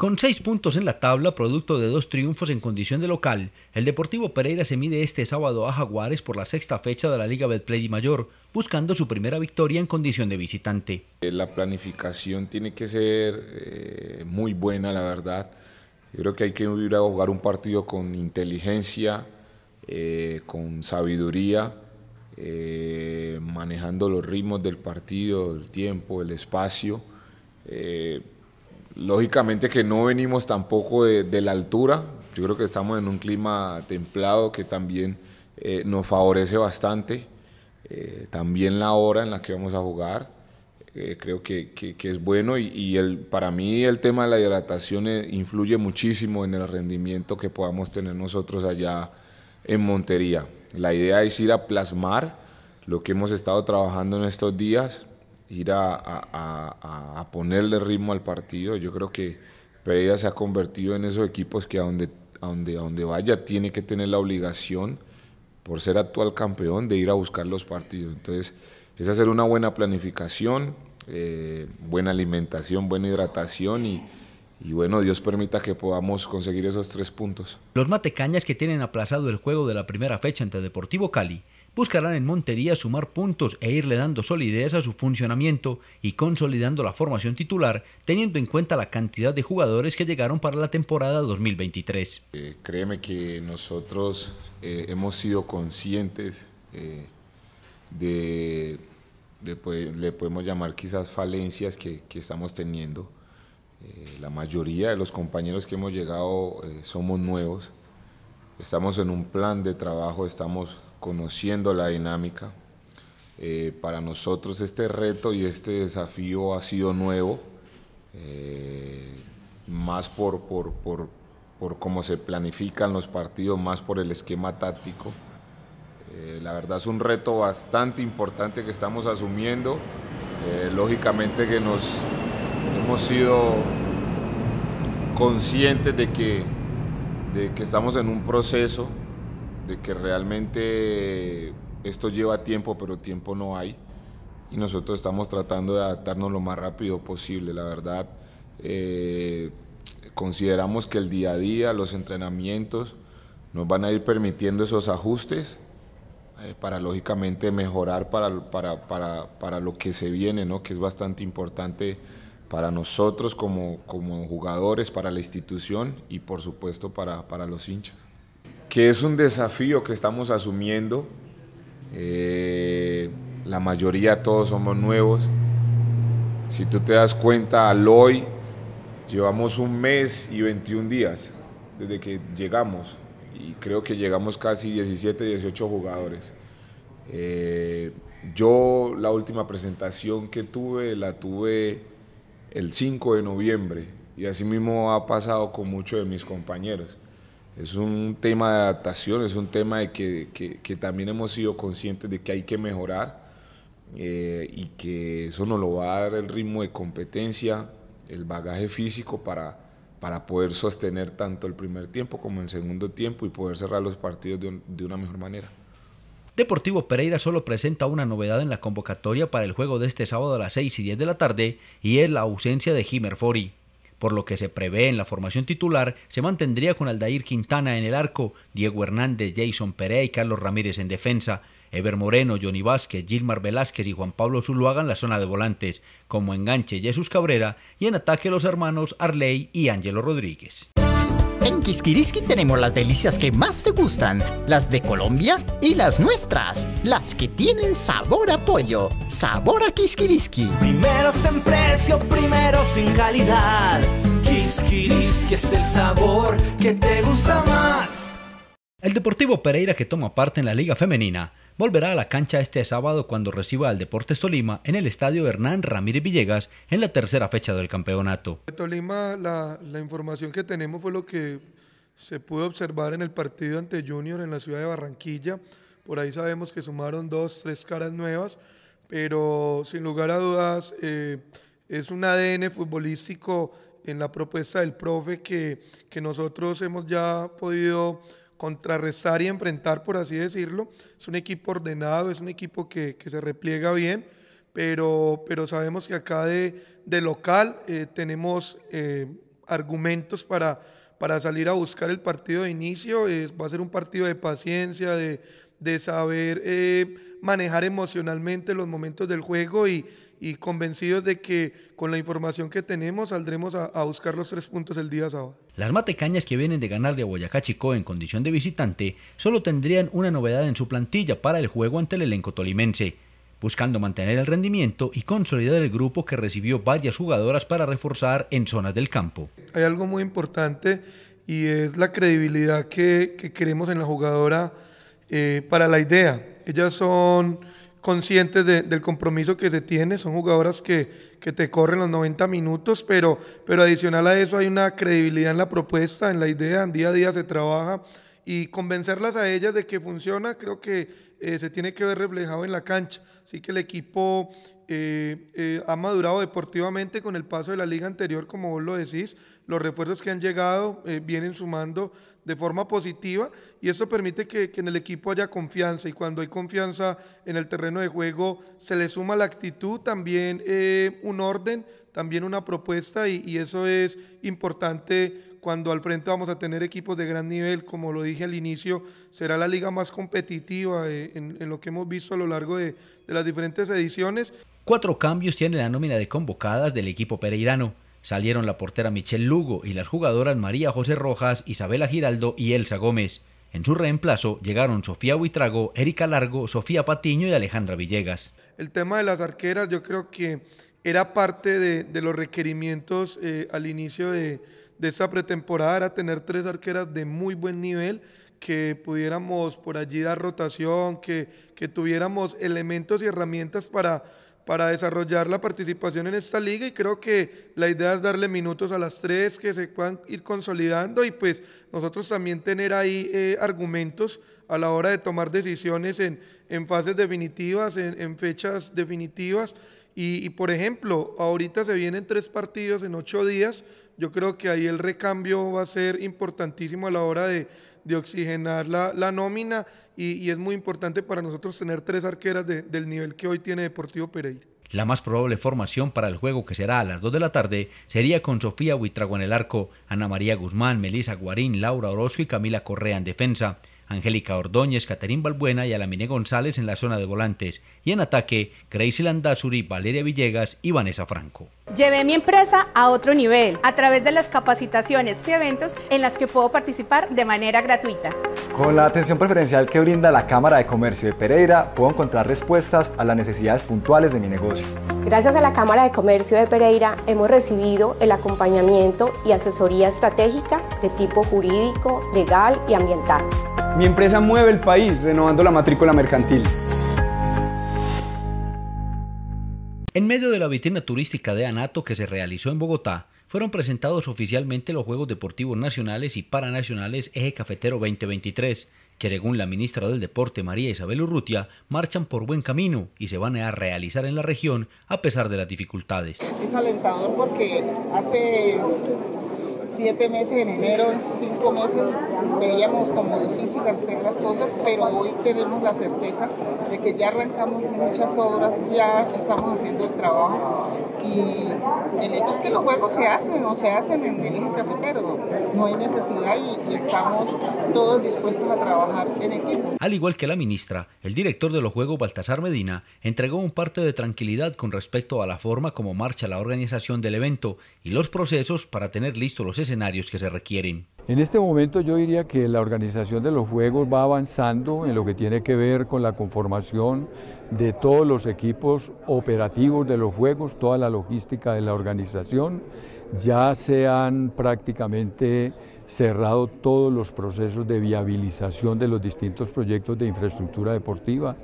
Con seis puntos en la tabla, producto de dos triunfos en condición de local, el Deportivo Pereira se mide este sábado a Jaguares por la sexta fecha de la Liga Betplay Mayor, buscando su primera victoria en condición de visitante. Eh, la planificación tiene que ser eh, muy buena, la verdad. Yo creo que hay que ir a jugar un partido con inteligencia, eh, con sabiduría, manejando los ritmos del partido, el tiempo, el espacio. Lógicamente que no venimos tampoco de, la altura, yo creo que estamos en un clima templado que también eh, nos favorece bastante, eh, también la hora en la que vamos a jugar, eh, creo que, es bueno y, para mí el tema de la hidratación influye muchísimo en el rendimiento que podamos tener nosotros allá en Montería. La idea es ir a plasmar lo que hemos estado trabajando en estos días, ir a, a, a, ponerle ritmo al partido. Yo creo que Pereira se ha convertido en esos equipos que a donde, a donde, a donde vaya tiene que tener la obligación, por ser actual campeón, de ir a buscar los partidos. Entonces, es hacer una buena planificación, eh, buena alimentación, buena hidratación y, y bueno, Dios permita que podamos conseguir esos tres puntos. Los matecañas que tienen aplazado el juego de la primera fecha ante Deportivo Cali buscarán en Montería sumar puntos e irle dando solidez a su funcionamiento y consolidando la formación titular, teniendo en cuenta la cantidad de jugadores que llegaron para la temporada 2023. Eh, créeme que nosotros eh, hemos sido conscientes eh, de, le podemos llamar quizás falencias que estamos teniendo. la mayoría de los compañeros que hemos llegado somos nuevos, estamos en un plan de trabajo, estamos conociendo la dinámica. Eh, para nosotros este reto y este desafío ha sido nuevo, eh, más por, cómo se planifican los partidos, más por el esquema táctico. Eh, la verdad es un reto bastante importante que estamos asumiendo. lógicamente que nos hemos sido conscientes de que, de que estamos en un proceso de que realmente esto lleva tiempo, pero tiempo no hay. Y nosotros estamos tratando de adaptarnos lo más rápido posible, la verdad. Eh, consideramos que el día a día, los entrenamientos, nos van a ir permitiendo esos ajustes eh, para lógicamente mejorar para, para, lo que se viene, ¿no? que es bastante importante para nosotros como, como jugadores, para la institución y por supuesto para los hinchas que es un desafío que estamos asumiendo. Eh, la mayoría, todos somos nuevos. Si tú te das cuenta, al hoy llevamos un mes y 21 días desde que llegamos y creo que llegamos casi 17, 18 jugadores. Eh, yo la última presentación que tuve la tuve el 5 de noviembre y así mismo ha pasado con muchos de mis compañeros es un tema de adaptación, es un tema de que, también hemos sido conscientes de que hay que mejorar eh, y que eso nos lo va a dar el ritmo de competencia, el bagaje físico para, para poder sostener tanto el primer tiempo como el segundo tiempo y poder cerrar los partidos de, una mejor manera. Deportivo Pereira solo presenta una novedad en la convocatoria para el juego de este sábado a las 6 y 10 de la tarde y es la ausencia de Jimmer Fori por lo que se prevé en la formación titular, se mantendría con Aldair Quintana en el arco, Diego Hernández, Jason Perea y Carlos Ramírez en defensa, Ever Moreno, Johnny Vázquez, Gilmar Velázquez y Juan Pablo Zuluaga en la zona de volantes, como enganche Jesús Cabrera y en ataque los hermanos Arley y Ángelo Rodríguez. En Kiskiriski tenemos las delicias que más te gustan, las de Colombia y las nuestras, las que tienen sabor a pollo, sabor a Kiskiriski. Primero en precio, primero en calidad. Kiskiriski es el sabor que te gusta más. El Deportivo Pereira que toma parte en la Liga Femenina volverá a la cancha este sábado cuando reciba al Deportes Tolima en el estadio Hernán Ramírez Villegas en la tercera fecha del campeonato. Tolima, la, información que tenemos fue lo que se pudo observar en el partido ante Junior en la ciudad de Barranquilla. Por ahí sabemos que sumaron dos, tres caras nuevas, pero sin lugar a dudas eh, es un ADN futbolístico en la propuesta del profe que, que nosotros hemos ya podido contrarrestar y enfrentar, por así decirlo. Es un equipo ordenado, es un equipo que, que se repliega bien, pero, pero sabemos que acá de, de local eh, tenemos eh, argumentos para, para salir a buscar el partido de inicio. va a ser un partido de paciencia, de, de saber eh, manejar emocionalmente los momentos del juego y, y convencidos de que con la información que tenemos saldremos a, buscar los tres puntos el día sábado. Las matecañas que vienen de ganar de Boyacá Chico en condición de visitante solo tendrían una novedad en su plantilla para el juego ante el elenco tolimense, buscando mantener el rendimiento y consolidar el grupo que recibió varias jugadoras para reforzar en zonas del campo. Hay algo muy importante y es la credibilidad que, queremos en la jugadora eh, para la idea. Ellas son conscientes del compromiso que se tiene, son jugadoras que, que, te corren los 90 minutos, pero, pero adicional a eso hay una credibilidad en la propuesta, en la idea, día a día se trabaja y convencerlas a ellas de que funciona creo que eh, se tiene que ver reflejado en la cancha. Así que el equipo eh, eh, ha madurado deportivamente con el paso de la liga anterior, como vos lo decís. Los refuerzos que han llegado vienen sumando de forma positiva y eso permite que, en el equipo haya confianza y cuando hay confianza en el terreno de juego se le suma la actitud, también eh, un orden, también una propuesta y, eso es importante cuando al frente vamos a tener equipos de gran nivel, como lo dije al inicio, será la liga más competitiva eh, en, lo que hemos visto a lo largo de, de las diferentes ediciones. Cuatro cambios tiene la nómina de convocadas del equipo pereirano salieron la portera Michelle Lugo y las jugadoras María José Rojas, Isabela Giraldo y Elsa Gómez. En su reemplazo llegaron Sofía Huitrago, Erika Largo, Sofía Patiño y Alejandra Villegas. El tema de las arqueras yo creo que era parte de, los requerimientos eh, al inicio de, de esta pretemporada, era tener tres arqueras de muy buen nivel que pudiéramos por allí dar rotación, que, que tuviéramos elementos y herramientas para para desarrollar la participación en esta liga y creo que la idea es darle minutos a las tres que se puedan ir consolidando y pues nosotros también tener ahí eh, argumentos a la hora de tomar decisiones en, en fases definitivas, en, fechas definitivas. Y, y, por ejemplo, ahorita se vienen tres partidos en ocho días yo creo que ahí el recambio va a ser importantísimo a la hora de, oxigenar la, nómina y, es muy importante para nosotros tener tres arqueras del nivel que hoy tiene Deportivo Pereira. La más probable formación para el juego que será a las 2 de la tarde sería con Sofía Huitrago en el arco, Ana María Guzmán, Melisa Guarín, Laura Orozco y Camila Correa en defensa. Angélica Ordóñez, Caterín Balbuena y Alamine González en la zona de volantes. Y en ataque, Gracie Landazuri, Valeria Villegas y Vanessa Franco. Llevé mi empresa a otro nivel a través de las capacitaciones y eventos en las que puedo participar de manera gratuita. Con la atención preferencial que brinda la Cámara de Comercio de Pereira, puedo encontrar respuestas a las necesidades puntuales de mi negocio. Gracias a la Cámara de Comercio de Pereira hemos recibido el acompañamiento y asesoría estratégica de tipo jurídico, legal y ambiental. Mi empresa mueve el país renovando la matrícula mercantil. En medio de la vitrina turística de Anato que se realizó en Bogotá, fueron presentados oficialmente los Juegos Deportivos Nacionales y Paranacionales Eje Cafetero 2023, que según la ministra del Deporte María Isabel Urrutia, marchan por buen camino y se van a realizar en la región a pesar de las dificultades. Es alentador porque hace siete meses, en enero, en cinco meses, veíamos como difícil hacer las cosas, pero hoy tenemos la certeza de que ya arrancamos muchas obras, ya estamos haciendo el trabajo y el hecho es que los juegos se hacen o se hacen en el eje cafetero no hay necesidad y, estamos todos dispuestos a trabajar en equipo. Al igual que la ministra, el director de los Juegos, Baltasar Medina, entregó un parte de tranquilidad con respecto a la forma como marcha la organización del evento y los procesos para tener listos los escenarios que se requieren. En este momento yo diría que la organización de los Juegos va avanzando en lo que tiene que ver con la conformación de todos los equipos operativos de los Juegos, toda la logística de la organización ya se han prácticamente cerrado todos los procesos de viabilización de los distintos proyectos de infraestructura deportiva.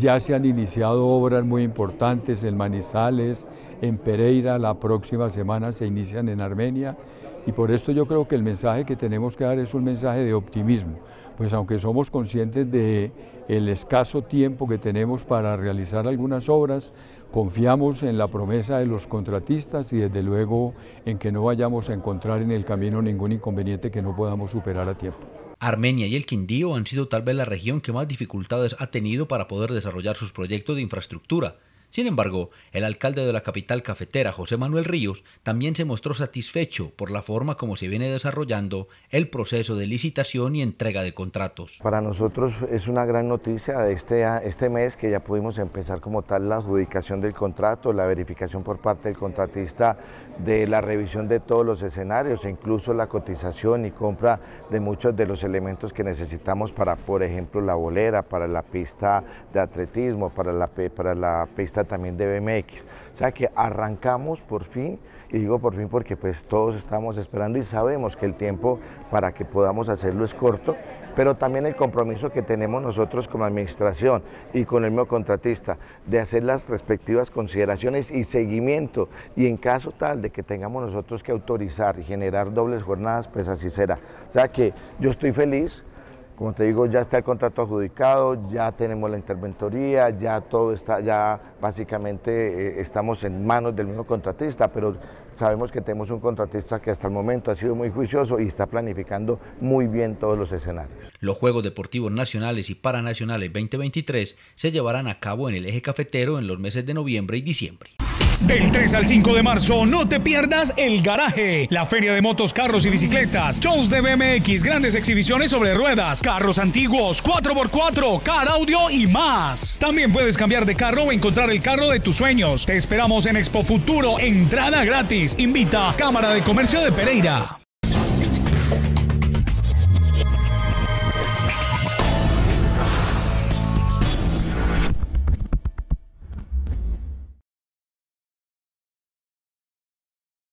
Ya se han iniciado obras muy importantes en Manizales, en Pereira, la próxima semana se inician en Armenia. Y por esto yo creo que el mensaje que tenemos que dar es un mensaje de optimismo, pues aunque somos conscientes de el escaso tiempo que tenemos para realizar algunas obras, Confiamos en la promesa de los contratistas y desde luego en que no vayamos a encontrar en el camino ningún inconveniente que no podamos superar a tiempo. Armenia y el Quindío han sido tal vez la región que más dificultades ha tenido para poder desarrollar sus proyectos de infraestructura. Sin embargo, el alcalde de la capital cafetera, José Manuel Ríos, también se mostró satisfecho por la forma como se viene desarrollando el proceso de licitación y entrega de contratos. Para nosotros es una gran noticia de este, este mes que ya pudimos empezar como tal la adjudicación del contrato, la verificación por parte del contratista de la revisión de todos los escenarios, e incluso la cotización y compra de muchos de los elementos que necesitamos para, por ejemplo, la bolera, para la pista de atletismo, para la, para la pista también de BMX. O sea que arrancamos por fin y digo por fin porque pues todos estamos esperando y sabemos que el tiempo para que podamos hacerlo es corto, pero también el compromiso que tenemos nosotros como administración y con el mismo contratista de hacer las respectivas consideraciones y seguimiento y en caso tal de que tengamos nosotros que autorizar y generar dobles jornadas, pues así será. O sea que yo estoy feliz, como te digo, ya está el contrato adjudicado, ya tenemos la interventoría, ya todo está, ya básicamente eh, estamos en manos del mismo contratista, pero sabemos que tenemos un contratista que hasta el momento ha sido muy juicioso y está planificando muy bien todos los escenarios. Los Juegos Deportivos Nacionales y Paranacionales 2023 se llevarán a cabo en el eje cafetero en los meses de noviembre y diciembre. Del 3 al 5 de marzo, no te pierdas El Garaje, la feria de motos, carros y bicicletas, shows de BMX, grandes exhibiciones sobre ruedas, carros antiguos, 4x4, car audio y más. También puedes cambiar de carro o encontrar el carro de tus sueños. Te esperamos en Expo Futuro, entrada gratis. Invita Cámara de Comercio de Pereira.